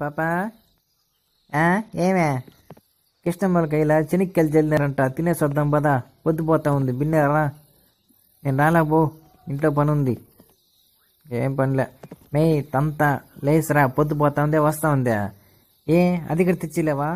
పాప ఏమే కృష్ణమ్మలకి ఇలా చెనిక్కలు చల్లినారంట తినేసొద్దాం పదా పొద్దుపోతా ఉంది బిన్నారా నేను రాలేబో ఇంట్లో పని ఉంది ఏం పనిలే మే తంత లేసరా పొద్దుపోతా ఉందే వస్తా ఉందే ఏ అది తెచ్చిలేవా